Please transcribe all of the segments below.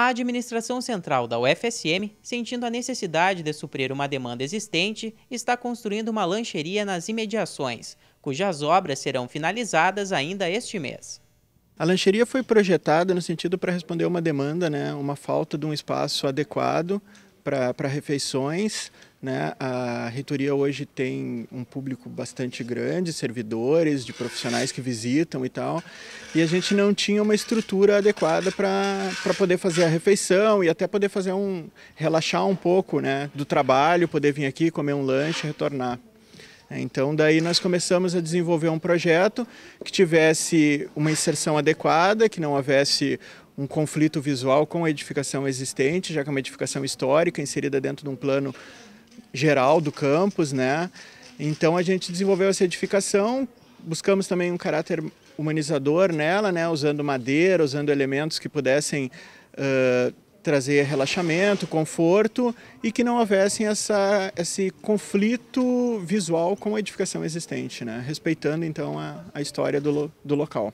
A administração central da UFSM, sentindo a necessidade de suprir uma demanda existente, está construindo uma lancheria nas imediações, cujas obras serão finalizadas ainda este mês. A lancheria foi projetada no sentido para responder uma demanda, né, uma falta de um espaço adequado para refeições, né? A reitoria hoje tem um público bastante grande, servidores, de profissionais que visitam e tal, e a gente não tinha uma estrutura adequada para poder fazer a refeição e até poder fazer um relaxar um pouco, né, do trabalho, poder vir aqui comer um lanche, e retornar. Então, daí nós começamos a desenvolver um projeto que tivesse uma inserção adequada, que não houvesse um conflito visual com a edificação existente, já que é uma edificação histórica inserida dentro de um plano geral do campus, né? Então a gente desenvolveu essa edificação, buscamos também um caráter humanizador nela, né? Usando madeira, usando elementos que pudessem uh, trazer relaxamento, conforto e que não houvessem essa, esse conflito visual com a edificação existente, né? Respeitando então a, a história do, do local.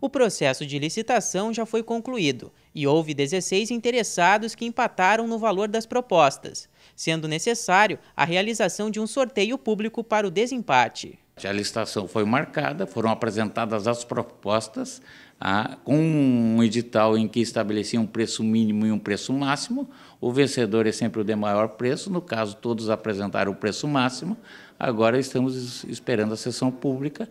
O processo de licitação já foi concluído e houve 16 interessados que empataram no valor das propostas, sendo necessário a realização de um sorteio público para o desempate. A licitação foi marcada, foram apresentadas as propostas ah, com um edital em que estabelecia um preço mínimo e um preço máximo. O vencedor é sempre o de maior preço, no caso, todos apresentaram o preço máximo. Agora estamos esperando a sessão pública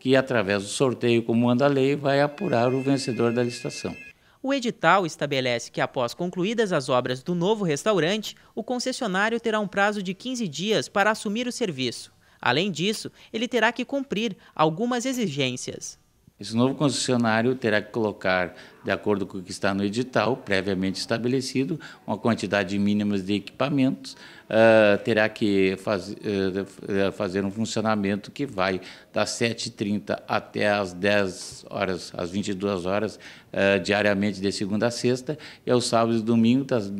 que, através do sorteio, como anda a lei, vai apurar o vencedor da licitação. O edital estabelece que, após concluídas as obras do novo restaurante, o concessionário terá um prazo de 15 dias para assumir o serviço. Além disso, ele terá que cumprir algumas exigências. Esse novo concessionário terá que colocar, de acordo com o que está no edital, previamente estabelecido, uma quantidade mínima de equipamentos, uh, terá que faz, uh, fazer um funcionamento que vai das 7h30 até às 10 horas, às 22 horas, uh, diariamente de segunda a sexta, e aos sábados e domingos das,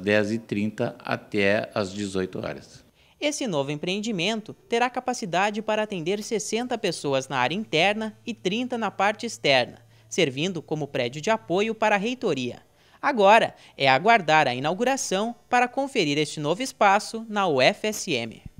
das 10h30 até às 18 horas. Esse novo empreendimento terá capacidade para atender 60 pessoas na área interna e 30 na parte externa, servindo como prédio de apoio para a reitoria. Agora é aguardar a inauguração para conferir este novo espaço na UFSM.